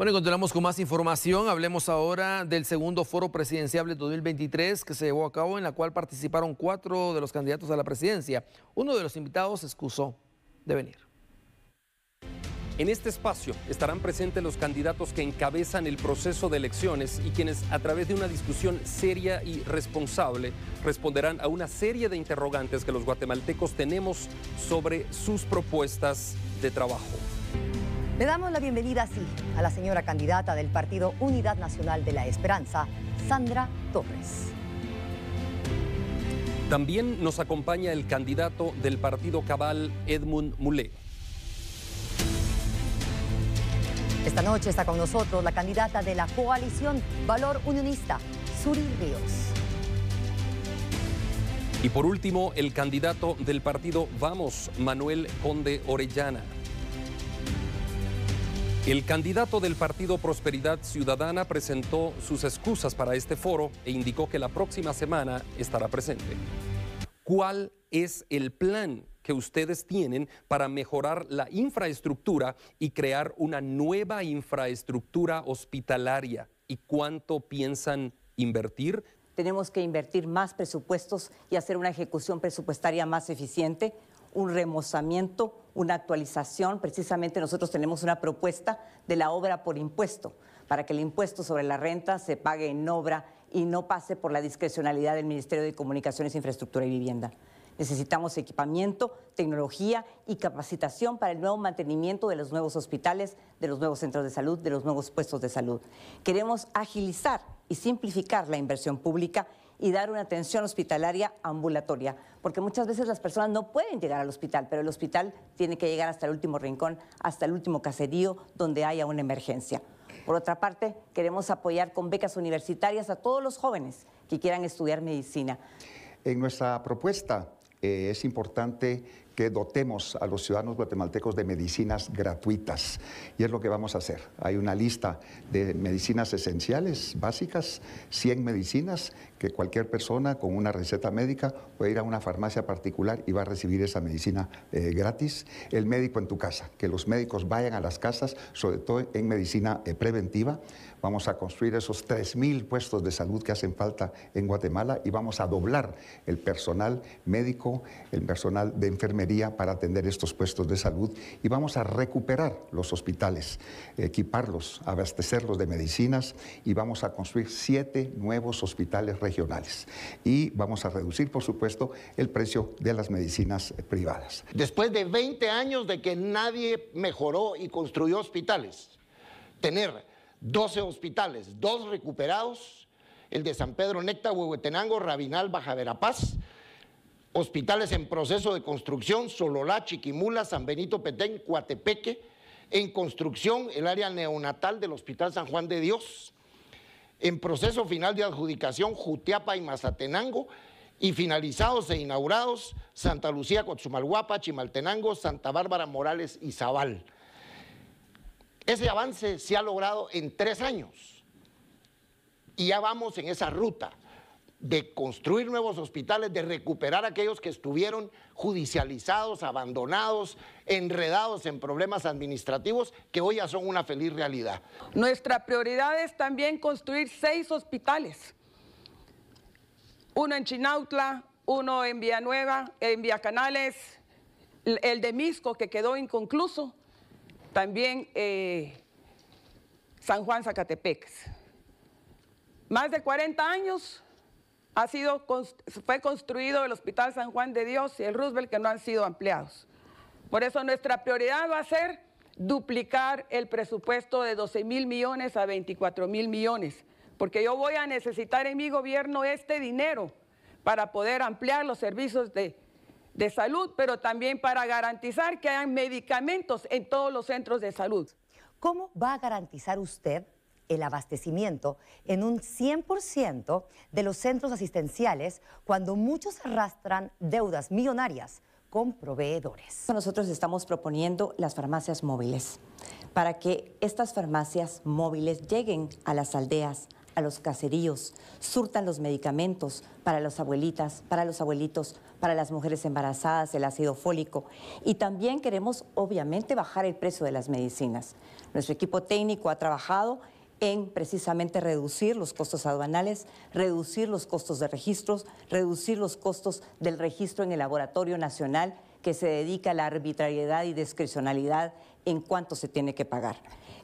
Bueno, y continuamos con más información. Hablemos ahora del segundo foro presidencial de 2023 que se llevó a cabo en la cual participaron cuatro de los candidatos a la presidencia. Uno de los invitados se excusó de venir. En este espacio estarán presentes los candidatos que encabezan el proceso de elecciones y quienes a través de una discusión seria y responsable responderán a una serie de interrogantes que los guatemaltecos tenemos sobre sus propuestas de trabajo. Le damos la bienvenida así a la señora candidata del partido Unidad Nacional de la Esperanza, Sandra Torres. También nos acompaña el candidato del partido Cabal, Edmund Mulé. Esta noche está con nosotros la candidata de la coalición Valor Unionista, Suri Ríos. Y por último, el candidato del partido Vamos, Manuel Conde Orellana. El candidato del partido Prosperidad Ciudadana presentó sus excusas para este foro e indicó que la próxima semana estará presente. ¿Cuál es el plan que ustedes tienen para mejorar la infraestructura y crear una nueva infraestructura hospitalaria? ¿Y cuánto piensan invertir? Tenemos que invertir más presupuestos y hacer una ejecución presupuestaria más eficiente un remozamiento, una actualización. Precisamente nosotros tenemos una propuesta de la obra por impuesto, para que el impuesto sobre la renta se pague en obra y no pase por la discrecionalidad del Ministerio de Comunicaciones, Infraestructura y Vivienda. Necesitamos equipamiento, tecnología y capacitación para el nuevo mantenimiento de los nuevos hospitales, de los nuevos centros de salud, de los nuevos puestos de salud. Queremos agilizar y simplificar la inversión pública y dar una atención hospitalaria ambulatoria, porque muchas veces las personas no pueden llegar al hospital, pero el hospital tiene que llegar hasta el último rincón, hasta el último caserío donde haya una emergencia. Por otra parte, queremos apoyar con becas universitarias a todos los jóvenes que quieran estudiar medicina. En nuestra propuesta eh, es importante que dotemos a los ciudadanos guatemaltecos de medicinas gratuitas. Y es lo que vamos a hacer. Hay una lista de medicinas esenciales, básicas, 100 medicinas que cualquier persona con una receta médica puede ir a una farmacia particular y va a recibir esa medicina eh, gratis. El médico en tu casa, que los médicos vayan a las casas, sobre todo en medicina eh, preventiva. Vamos a construir esos 3.000 puestos de salud que hacen falta en Guatemala y vamos a doblar el personal médico, el personal de enfermería para atender estos puestos de salud y vamos a recuperar los hospitales, equiparlos, abastecerlos de medicinas y vamos a construir siete nuevos hospitales regionales. Y vamos a reducir, por supuesto, el precio de las medicinas privadas. Después de 20 años de que nadie mejoró y construyó hospitales, tener 12 hospitales, dos recuperados, el de San Pedro Necta, Huehuetenango, Rabinal, Baja Verapaz, hospitales en proceso de construcción, Sololá, Chiquimula, San Benito Petén, Coatepeque, en construcción el área neonatal del Hospital San Juan de Dios, en proceso final de adjudicación Jutiapa y Mazatenango, y finalizados e inaugurados Santa Lucía, Cochumalhuapa, Chimaltenango, Santa Bárbara, Morales y Zabal. Ese avance se ha logrado en tres años y ya vamos en esa ruta de construir nuevos hospitales, de recuperar aquellos que estuvieron judicializados, abandonados, enredados en problemas administrativos que hoy ya son una feliz realidad. Nuestra prioridad es también construir seis hospitales, uno en Chinautla, uno en Villanueva, en Villacanales, el de Misco que quedó inconcluso, también eh, San Juan Zacatepec. Más de 40 años ha sido, fue construido el Hospital San Juan de Dios y el Roosevelt que no han sido ampliados. Por eso nuestra prioridad va a ser duplicar el presupuesto de 12 mil millones a 24 mil millones, porque yo voy a necesitar en mi gobierno este dinero para poder ampliar los servicios de, de salud, pero también para garantizar que hayan medicamentos en todos los centros de salud. ¿Cómo va a garantizar usted el abastecimiento en un 100% de los centros asistenciales cuando muchos arrastran deudas millonarias con proveedores. Nosotros estamos proponiendo las farmacias móviles para que estas farmacias móviles lleguen a las aldeas, a los caseríos, surtan los medicamentos para las abuelitas, para los abuelitos, para las mujeres embarazadas, el ácido fólico. Y también queremos, obviamente, bajar el precio de las medicinas. Nuestro equipo técnico ha trabajado en precisamente reducir los costos aduanales, reducir los costos de registros, reducir los costos del registro en el Laboratorio Nacional que se dedica a la arbitrariedad y discrecionalidad en cuanto se tiene que pagar.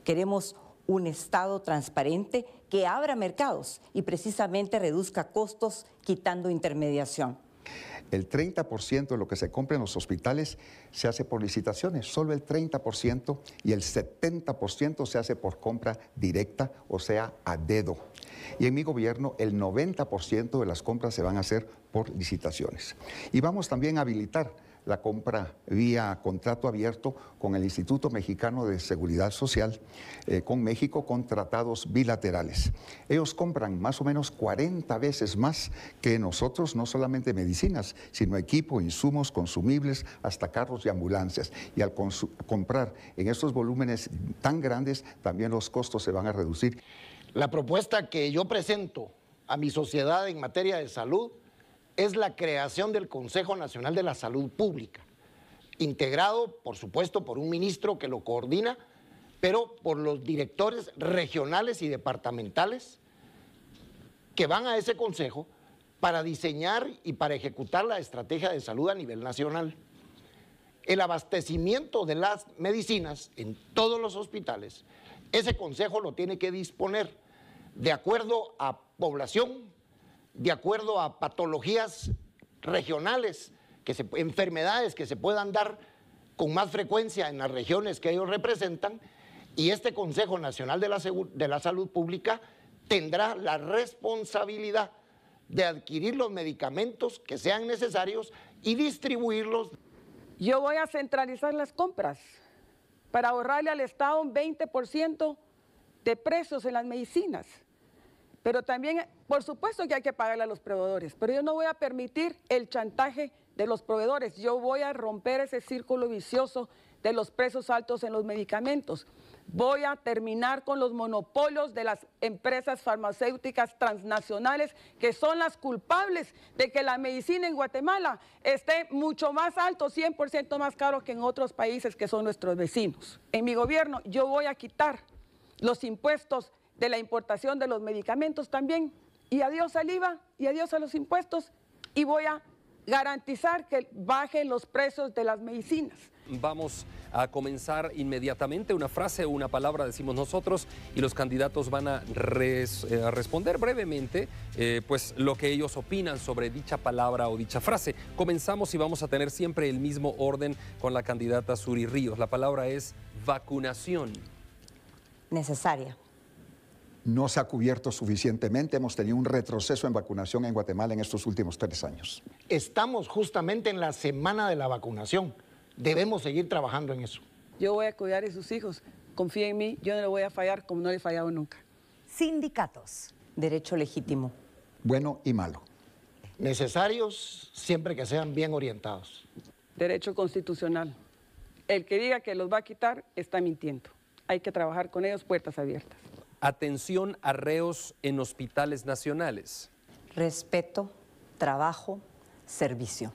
Queremos un Estado transparente que abra mercados y precisamente reduzca costos quitando intermediación. El 30% de lo que se compra en los hospitales se hace por licitaciones, solo el 30% y el 70% se hace por compra directa, o sea, a dedo. Y en mi gobierno el 90% de las compras se van a hacer por licitaciones. Y vamos también a habilitar la compra vía contrato abierto con el Instituto Mexicano de Seguridad Social, eh, con México, con tratados bilaterales. Ellos compran más o menos 40 veces más que nosotros, no solamente medicinas, sino equipo, insumos, consumibles, hasta carros y ambulancias. Y al comprar en estos volúmenes tan grandes, también los costos se van a reducir. La propuesta que yo presento a mi sociedad en materia de salud es la creación del Consejo Nacional de la Salud Pública, integrado, por supuesto, por un ministro que lo coordina, pero por los directores regionales y departamentales que van a ese consejo para diseñar y para ejecutar la estrategia de salud a nivel nacional. El abastecimiento de las medicinas en todos los hospitales, ese consejo lo tiene que disponer de acuerdo a población, de acuerdo a patologías regionales, que se, enfermedades que se puedan dar con más frecuencia en las regiones que ellos representan, y este Consejo Nacional de la, de la Salud Pública tendrá la responsabilidad de adquirir los medicamentos que sean necesarios y distribuirlos. Yo voy a centralizar las compras para ahorrarle al Estado un 20% de precios en las medicinas. Pero también, por supuesto que hay que pagarle a los proveedores, pero yo no voy a permitir el chantaje de los proveedores. Yo voy a romper ese círculo vicioso de los precios altos en los medicamentos. Voy a terminar con los monopolios de las empresas farmacéuticas transnacionales que son las culpables de que la medicina en Guatemala esté mucho más alto, 100% más caro que en otros países que son nuestros vecinos. En mi gobierno yo voy a quitar los impuestos de la importación de los medicamentos también. Y adiós al IVA y adiós a los impuestos y voy a garantizar que bajen los precios de las medicinas. Vamos a comenzar inmediatamente una frase o una palabra, decimos nosotros, y los candidatos van a, eh, responder brevemente eh, pues, lo que ellos opinan sobre dicha palabra o dicha frase. Comenzamos y vamos a tener siempre el mismo orden con la candidata Suri Ríos. La palabra es vacunación. Necesaria no se ha cubierto suficientemente. Hemos tenido un retroceso en vacunación en Guatemala en estos últimos tres años. Estamos justamente en la semana de la vacunación. Debemos seguir trabajando en eso. Yo voy a cuidar a sus hijos. Confía en mí, yo no le voy a fallar como no le he fallado nunca. Sindicatos. Derecho legítimo. Bueno y malo. Necesarios siempre que sean bien orientados. Derecho constitucional. El que diga que los va a quitar está mintiendo. Hay que trabajar con ellos puertas abiertas. Atención a reos en hospitales nacionales. Respeto, trabajo, servicio.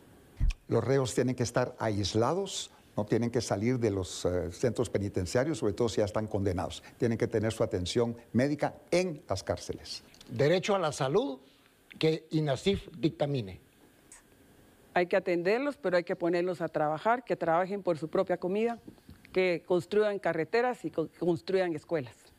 Los reos tienen que estar aislados, no tienen que salir de los eh, centros penitenciarios, sobre todo si ya están condenados. Tienen que tener su atención médica en las cárceles. Derecho a la salud que INASIF dictamine. Hay que atenderlos, pero hay que ponerlos a trabajar, que trabajen por su propia comida, que construyan carreteras y construyan escuelas.